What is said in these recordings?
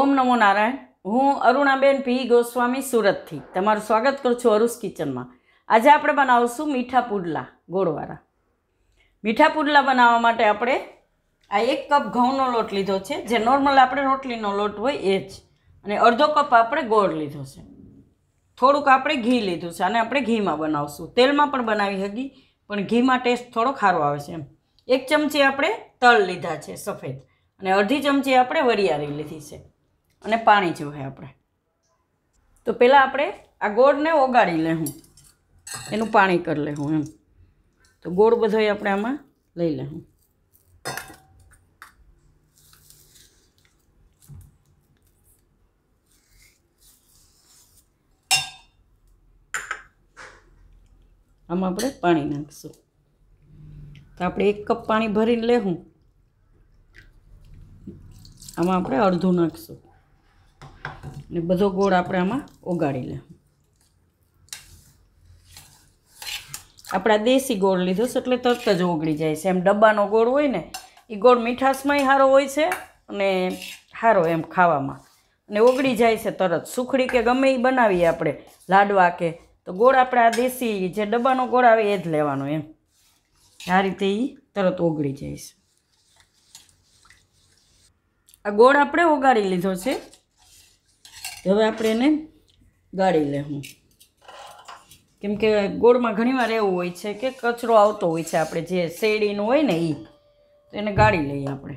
ઓમ નમો નારાયણ હું અરુણાબેન પી ગોસ્વામી સુરતથી તમારું સ્વાગત કરું છું અરુસ કિચનમાં આજે આપણે બનાવશું મીઠા પુડલા ગોળવાળા મીઠા પુડલા બનાવવા માટે આપણે આ એક કપ ઘઉંનો લોટ લીધો છે જે નોર્મલ આપણે રોટલીનો લોટ હોય એ જ અને અડધો કપ આપણે ગોળ લીધો છે થોડુંક આપણે ઘી લીધું છે અને આપણે ઘીમાં બનાવશું તેલમાં પણ બનાવી હગી પણ ઘીમાં ટેસ્ટ થોડો ખારો આવે છે એમ એક ચમચી આપણે તલ લીધા છે સફેદ અને અડધી ચમચી આપણે વરિયાળી લીધી છે અને પાણી જોઈએ આપણે તો પહેલાં આપણે આ ગોળને ઓગાળી લેવું એનું પાણી કરી લેવું એમ તો ગોળ બધો આપણે આમાં લઈ લેવું આમાં આપણે પાણી નાખીશું તો આપણે એક કપ પાણી ભરીને લેવું આમાં આપણે અડધું નાખીશું ને બધો ગોળ આપણે આમાં ઓગાળી લે આપણા દેશી ગોળ લીધો છે એટલે તરત જ ઓગળી જાય છે એમ ડબ્બાનો ગોળ હોય ને એ ગોળ મીઠાશમાંય સારો હોય છે અને સારો એમ ખાવામાં અને ઓગળી જાય છે તરત સુખડી કે ગમે એ બનાવીએ આપણે લાડવા કે તો ગોળ આપણે આ દેશી જે ડબ્બાનો ગોળ આવે એ જ લેવાનો એમ આ રીતે એ તરત ઓગળી જાય છે આ ગોળ આપણે ઓગાળી લીધો છે હવે આપણે એને ગાળી લેવું કેમકે ગોળમાં ઘણીવાર એવું હોય છે કે કચરો આવતો હોય છે આપણે જે શેરડીનું હોય ને એ તો એને ગાળી લઈએ આપણે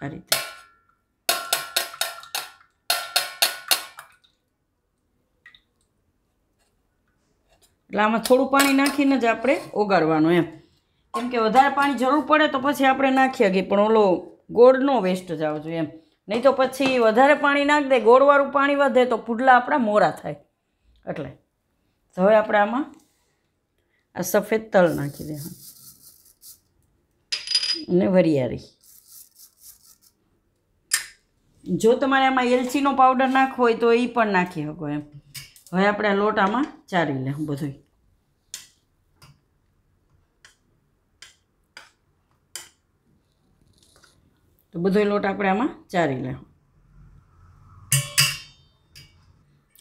આ રીતે એટલે આમાં થોડું પાણી નાખીને જ આપણે ઓગાળવાનું એમ કેમ કે વધારે પાણી જરૂર પડે તો પછી આપણે નાખીએ કે પણ ઓલો ગોળનો વેસ્ટ જાવ જોઈએ એમ નહીં તો પછી વધારે પાણી નાખ દે ગોળવાળું પાણી વધે તો પુડલા આપણા મોરા થાય એટલે તો હવે આપણે આમાં આ સફેદ તલ નાખી દે અને વરિયાળી જો તમારે આમાં એલચીનો પાવડર નાખવો હોય તો એ પણ નાખી શકો એમ હવે આપણે લોટ આમાં ચારી લે બધું તો બધો લોટ આપણે આમાં ચારી લેવું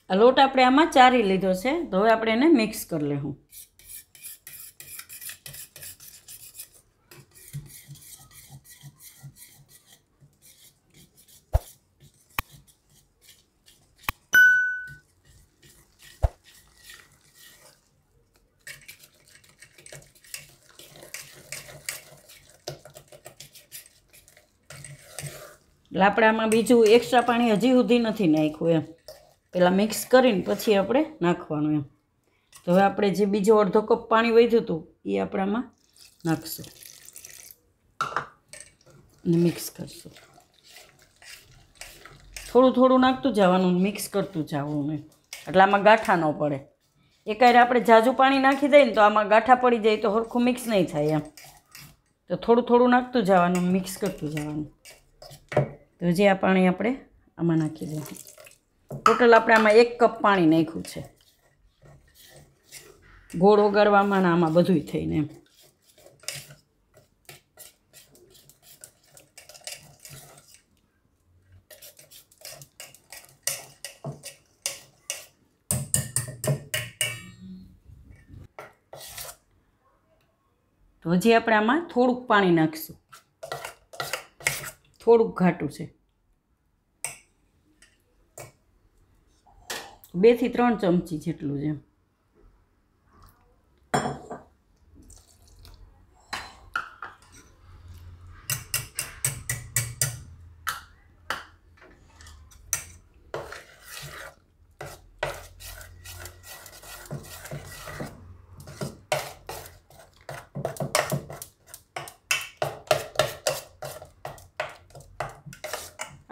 આ લોટ આપણે આમાં ચારી લીધો છે તો હવે આપણે એને મિક્સ કરી લેવું લાપડામાં બીજું એક્સ્ટ્રા પાણી હજી સુધી નથી નાખ્યું એમ પહેલાં મિક્સ કરીને પછી આપણે નાખવાનું એમ તો હવે આપણે જે બીજો અડધો કપ પાણી વધ્યું હતું એ આપણામાં નાખશું અને મિક્સ કરશું થોડું થોડું નાખતું જવાનું મિક્સ કરતું જવાનું એમ એટલે આમાં ગાંઠા ન પડે એકારે આપણે જાજુ પાણી નાખી દઈએ ને તો આમાં ગાંઠા પડી જાય તો સરખું મિક્સ નહીં થાય એમ તો થોડું થોડું નાખતું જવાનું મિક્સ કરતું જવાનું તો જે આ પાણી આપણે આમાં નાખી દઈએ ટોટલ આપણે આમાં એક કપ પાણી નાખ્યું છે ગોળ ઓગાળવામાં ને આમાં બધું થઈને એમ તો હજી આપણે આમાં થોડુંક પાણી નાખીશું થોડુંક ઘાટું છે બેથી ત્રણ ચમચી જેટલું છે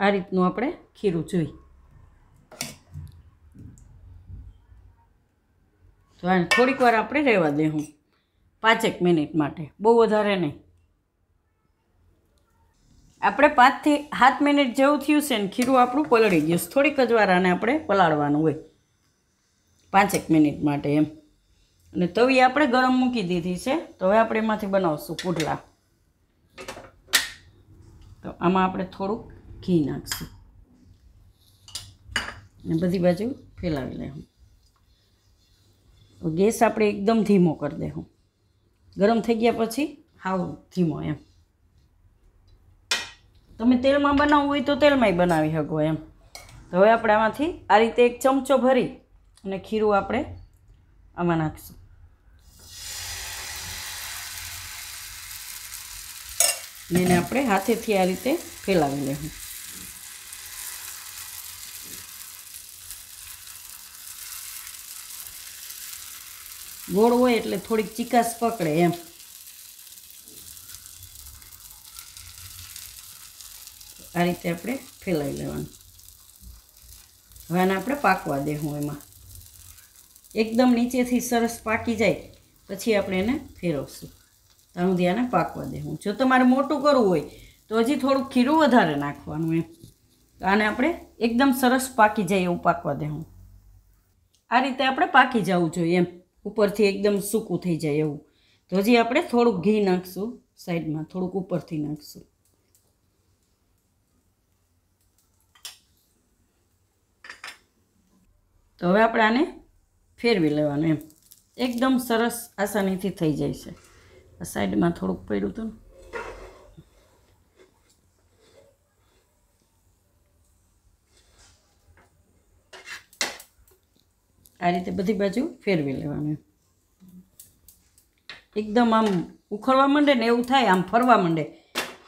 આ રીતનું આપણે ખીરું જોઈ તો આને થોડીક વાર આપણે રહેવા દેવું પાંચેક મિનિટ માટે બહુ વધારે નહીં આપણે પાંચથી સાત મિનિટ જેવું થયું છે ને ખીરું આપણું પલળી ગયું થોડીક જ વાર આને આપણે પલાળવાનું હોય પાંચેક મિનિટ માટે એમ અને તવી આપણે ગરમ મૂકી દીધી છે તો હવે આપણે એમાંથી બનાવશું પુડલા તો આમાં આપણે થોડુંક ઘી નાખશું ને બધી બાજુ ફેલાવી લેવું ગેસ આપણે એકદમ ધીમો કરી દેવું ગરમ થઈ ગયા પછી હાવ ધીમો એમ તમે તેલમાં બનાવવું હોય તો તેલમાંય બનાવી શકો એમ તો હવે આપણે આમાંથી આ રીતે એક ચમચો ભરી અને ખીરું આપણે આમાં નાખીશું એને આપણે હાથેથી આ રીતે ફેલાવી લેવું ગોળ હોય એટલે થોડીક ચિકાસ પકડે એમ આ રીતે આપણે ફેલાઈ લેવાનું હવે આને આપણે પાકવા દેવું એમાં એકદમ નીચેથી સરસ પાકી જાય પછી આપણે એને ફેરવશું ત્યાં સુધી આને પાકવા દેવું જો તમારે મોટું કરવું હોય તો હજી થોડુંક ખીરું વધારે નાખવાનું એમ આને આપણે એકદમ સરસ પાકી જાય એવું પાકવા દેવું આ રીતે આપણે પાકી જવું જોઈએ એમ ઉપરથી એકદમ સૂકું થઈ જાય એવું તો હજી આપણે થોડુંક ઘી નાખશું સાઈડમાં થોડુંક ઉપરથી નાખશું તો હવે આપણે આને ફેરવી લેવાનું એમ એકદમ સરસ આસાનીથી થઈ જાય છે સાઈડમાં થોડુંક પડ્યું હતું આ રીતે બધી બાજુ ફેરવી લેવાનું એકદમ આમ ઉખડવા માંડે ને એવું થાય આમ ફરવા માંડે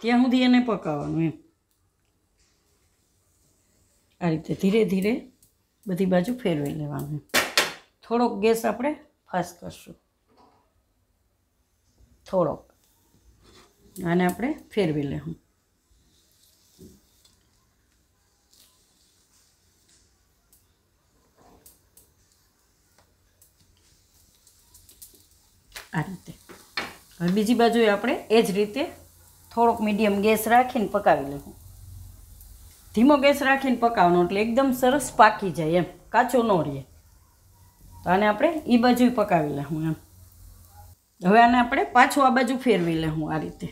ત્યાં સુધી એને પકાવવાનું એમ આ રીતે ધીરે ધીરે બધી બાજુ ફેરવી લેવાનું થોડોક ગેસ આપણે ફાસ્ટ કરશું થોડોક આને આપણે ફેરવી લેવું હવે બીજી બાજુએ આપણે એ જ રીતે થોડોક મીડિયમ ગેસ રાખીને પકાવી લઈશું ધીમો ગેસ રાખીને પકાવવાનો એટલે એકદમ સરસ પાકી જાય એમ કાચો ન રહે તો આને આપણે એ બાજુએ પકાવી લઉં એમ હવે આને આપણે પાછું આ બાજુ ફેરવી લઉં આ રીતે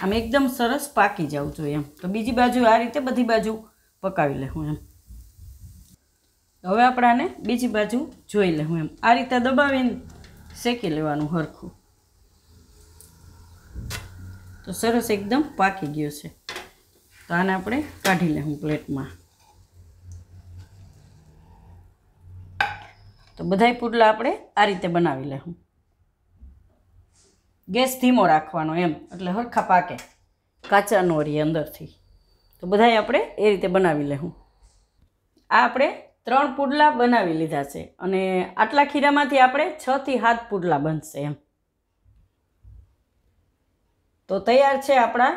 આમ એકદમ સરસ પાકી જાઉં જોઈએ એમ તો બીજી બાજુ આ રીતે બધી બાજુ પકાવી લઉં એમ હવે આપણે આને બીજી બાજુ જોઈ લઉં એમ આ રીતે દબાવીને શેકી લેવાનું હરખું તો સરસ એકદમ પાકી ગયો છે તો આને આપણે કાઢી લઉં પ્લેટમાં તો બધાય પુડલા આપણે આ રીતે બનાવી લઉં ગેસ ધીમો રાખવાનો એમ એટલે હરખા પાકે કાચાનો નોરી અંદરથી તો બધાય આપણે એ રીતે બનાવી લઉં આ આપણે ત્રણ પુડલા બનાવી લીધા છે અને આટલા ખીરામાંથી આપણે છથી સાત પુડલા બનશે એમ તો તૈયાર છે આપણા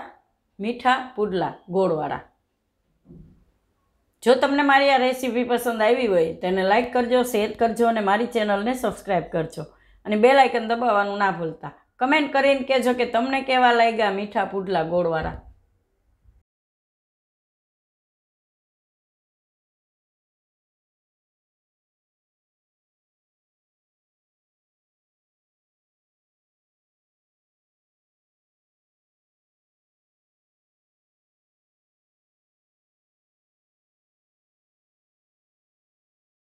મીઠા પુડલા ગોળવાળા જો તમને મારી આ રેસીપી પસંદ આવી હોય તેને લાઇક કરજો શેર કરજો અને મારી ચેનલને સબસ્ક્રાઈબ કરજો અને બે લાઇકન દબાવવાનું ના ભૂલતા કમેન્ટ કરીને કહેજો કે તમને કેવા લાગ્યા મીઠા પુડલા ગોળવાળા